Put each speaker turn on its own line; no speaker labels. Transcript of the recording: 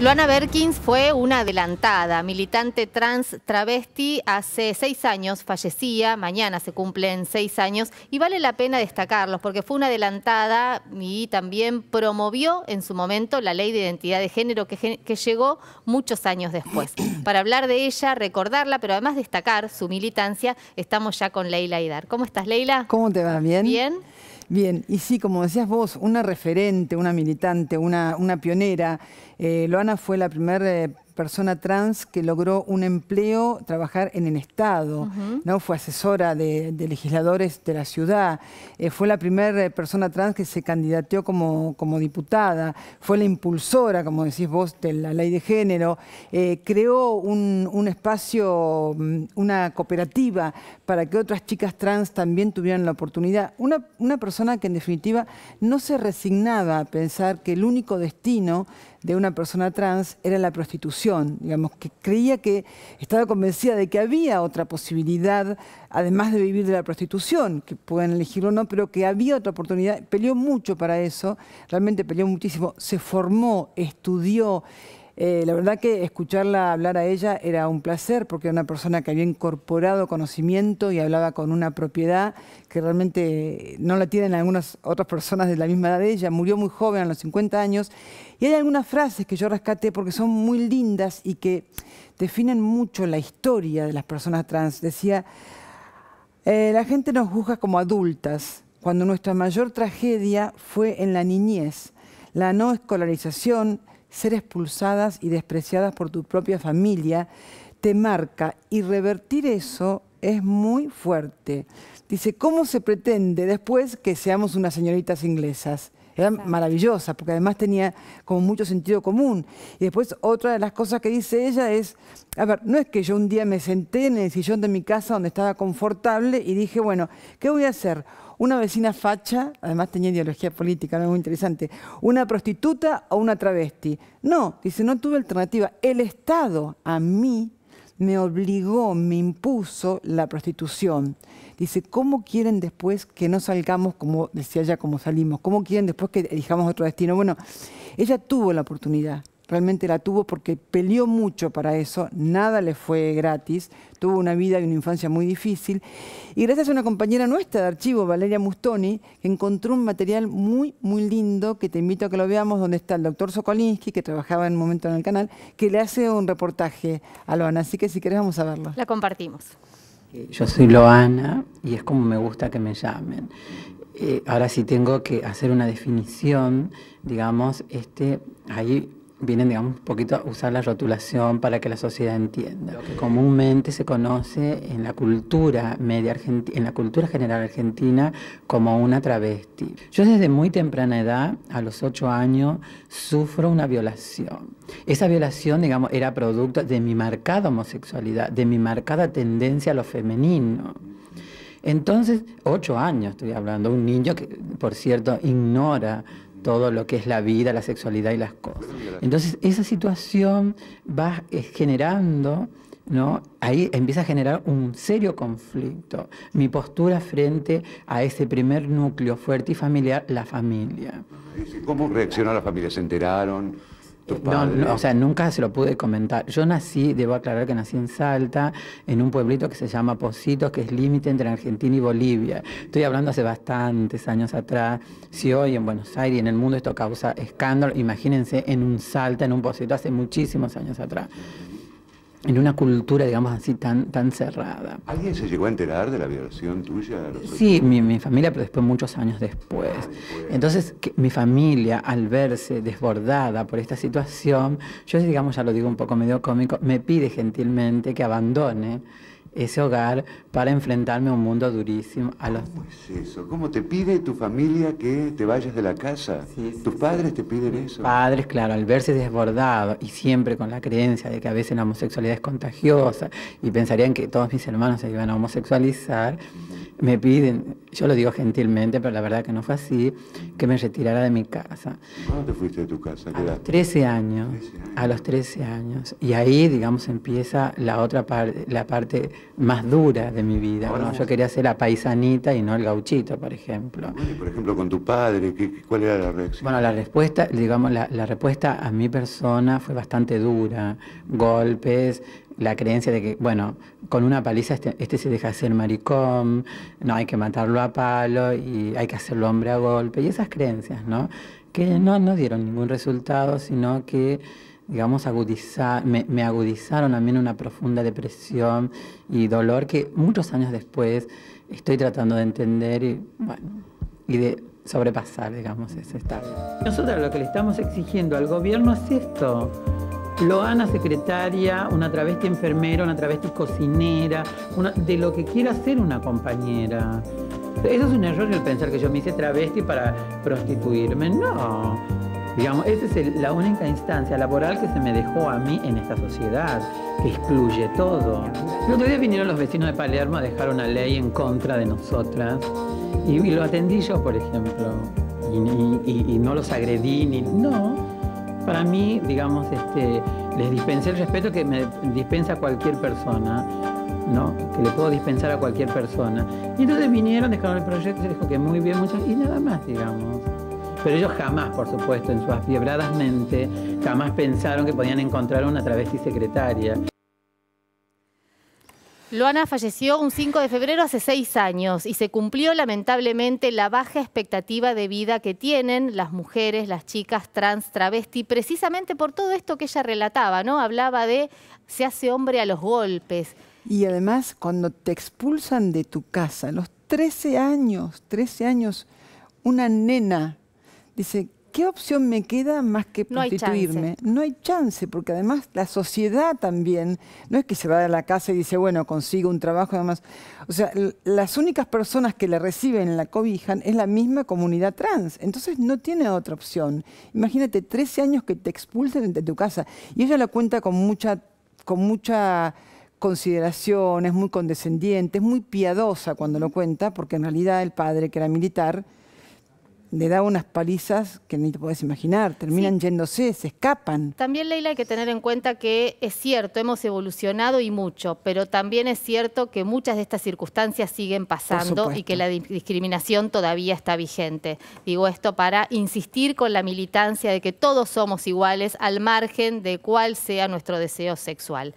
Luana Berkins fue una adelantada, militante trans travesti, hace seis años fallecía, mañana se cumplen seis años y vale la pena destacarlos porque fue una adelantada y también promovió en su momento la ley de identidad de género que, llegó muchos años después. Para hablar de ella, recordarla, pero además destacar su militancia, estamos ya con Leila Hidar. ¿Cómo estás, Leila?
¿Cómo te va? ¿Bien? Bien. Bien, y sí, como decías vos, una referente, una militante, una, una pionera. Eh, Loana fue la primera eh, persona trans que logró un empleo, trabajar en el Estado, ¿no? Fue asesora de, legisladores de la ciudad, eh, fue la primera eh, persona trans que se candidateó como, como diputada, fue la impulsora, como decís vos, de la ley de género, eh, creó un, espacio, mm, una cooperativa para que otras chicas trans también tuvieran la oportunidad. Una, una persona que en definitiva no se resignaba a pensar que el único destino de una persona trans era la prostitución, digamos, que creía que estaba convencida de que había otra posibilidad, además de vivir de la prostitución, que pueden elegirlo o no, pero que había otra oportunidad, peleó mucho para eso, realmente peleó muchísimo, se formó, estudió, eh, la verdad que escucharla hablar a ella era un placer porque era una persona que había incorporado conocimiento y hablaba con una propiedad que realmente no la tienen algunas otras personas de la misma edad de ella. Murió muy joven, a los 50 años. Y hay algunas frases que yo rescaté porque son muy lindas y que definen mucho la historia de las personas trans. Decía, eh, la gente nos juzga como adultas cuando nuestra mayor tragedia fue en la niñez. La no escolarización, ser expulsadas y despreciadas por tu propia familia, te marca y revertir eso es muy fuerte. Dice, ¿cómo se pretende después que seamos unas señoritas inglesas? Era maravillosa, porque además tenía como mucho sentido común. Y después otra de las cosas que dice ella es, a ver, no es que yo un día me senté en el sillón de mi casa donde estaba confortable y dije, bueno, ¿qué voy a hacer? ¿Una vecina facha? Además tenía ideología política, no es muy interesante. ¿Una prostituta o una travesti? No, dice, no tuve alternativa. El Estado a mí me obligó, me impuso la prostitución. Dice, ¿cómo quieren después que no salgamos como decía ella, como salimos? ¿Cómo quieren después que elijamos otro destino? Bueno, ella tuvo la oportunidad realmente la tuvo porque peleó mucho para eso, nada le fue gratis, tuvo una vida y una infancia muy difícil. Y gracias a una compañera nuestra de archivo, Valeria Mustoni, que encontró un material muy, muy lindo, que te invito a que lo veamos, donde está el doctor Sokolinsky, que trabajaba en un momento en el canal, que le hace un reportaje a Loana. Así que si querés vamos a verlo.
La compartimos. Eh,
yo soy Loana y es como me gusta que me llamen. Eh, ahora sí tengo que hacer una definición, digamos, este, ahí vienen, digamos, un poquito a usar la rotulación para que la sociedad entienda. Lo que comúnmente se conoce en la cultura media argentina, en la cultura general argentina como una travesti. Yo desde muy temprana edad, a los ocho años, sufro una violación. Esa violación, digamos, era producto de mi marcada homosexualidad, de mi marcada tendencia a lo femenino. Entonces, ocho años estoy hablando, un niño que, por cierto, ignora todo lo que es la vida, la sexualidad y las cosas. Entonces esa situación va eh, generando, ¿no? Ahí empieza a generar un serio conflicto. Mi postura frente a ese primer núcleo fuerte y familiar, la familia. ¿Cómo reaccionó la familia? ¿Se enteraron? No, o sea, nunca se lo pude comentar. Yo nací, debo aclarar que nací en Salta, en un pueblito que se llama Positos, que es límite entre Argentina y Bolivia. Estoy hablando hace bastantes años atrás. Si hoy en Buenos Aires y en el mundo esto causa escándalo, imagínense en un Salta, en un Posito, hace muchísimos años atrás en una cultura, digamos así, tan, tan cerrada. ¿Alguien se llegó a enterar de la violación tuya? Sí, mi, mi, familia, pero después muchos años después. Ah, Entonces, mi familia, al verse desbordada por esta situación, yo, digamos, ya lo digo un poco medio cómico, me pide gentilmente que abandone ese hogar para enfrentarme a un mundo durísimo. A los... ¿Cómo eso? ¿Cómo te pide tu familia que te vayas de la casa? ¿Tus padres te piden eso? Padres, claro, al verse desbordado y siempre con la creencia de que a veces la homosexualidad es contagiosa y pensarían que todos mis hermanos se iban a homosexualizar, me piden yo lo digo gentilmente, pero la verdad que no fue así, que me retirara de mi casa. ¿Cuándo te fuiste de tu casa? A los 13 años, A los 13 años. Y ahí, digamos, empieza la otra parte, la parte más dura de mi vida. Yo quería ser la paisanita y no el gauchito, por ejemplo. y por ejemplo, con tu padre, ¿cuál era la reacción? Bueno, la respuesta, digamos, la, respuesta a mi persona fue bastante dura. Golpes, la creencia de que, bueno, con una paliza este, este se deja ser maricón, no hay que matarlo a palo y hay que hacerlo hombre a golpe y esas creencias, ¿no? Que no, no dieron ningún resultado, sino que digamos, agudizar, me, agudizaron a mí en una profunda depresión y dolor que muchos años después estoy tratando de entender y, de sobrepasar, digamos, ese estado. Nosotros lo que le estamos exigiendo al gobierno es esto. Loana secretaria, una travesti enfermera, una travesti cocinera, de lo que quiera ser una compañera. Eso es un error el pensar que yo me hice travesti para prostituirme. No. Digamos, esa es la única instancia laboral que se me dejó a mí en esta sociedad, que excluye todo. El otro día vinieron los vecinos de Palermo a dejar una ley en contra de nosotras y, lo atendí yo, por ejemplo. Y, no los agredí ni. No. Para mí, digamos, este, les dispensé el respeto que me dispensa cualquier persona que le puedo dispensar a cualquier persona. Y entonces vinieron, dejaron el proyecto, y dijo que muy bien, muchas, y nada más, digamos. Pero ellos jamás, por supuesto, en sus fiebradas mente jamás pensaron que podían encontrar una travesti secretaria.
Luana falleció un 5 de febrero hace seis años y se cumplió lamentablemente la baja expectativa de vida que tienen las mujeres, las chicas trans, travesti, precisamente por todo esto que ella relataba, ¿no? Hablaba de se hace hombre a los golpes,
y además, cuando te expulsan de tu casa, los 13 años, 13 años, una nena dice, ¿qué opción me queda más que prostituirme? No hay, chance, porque además la sociedad también, no es que se va a la casa y dice, bueno, consigo un trabajo, además. O sea, las únicas personas que la reciben, la cobijan, es la misma comunidad trans. Entonces no tiene otra opción. Imagínate, 13 años que te expulsen de tu casa. Y ella la cuenta con mucha, con mucha consideraciones, muy condescendientes, muy piadosa cuando lo cuenta, porque en realidad el padre, que era militar, le da unas palizas que ni te puedes imaginar, terminan yéndose, se escapan.
También, Leila, hay que tener en cuenta que es cierto, hemos evolucionado y mucho, pero también es cierto que muchas de estas circunstancias siguen pasando y que la discriminación todavía está vigente. Digo esto para insistir con la militancia de que todos somos iguales al margen de cuál sea nuestro deseo sexual.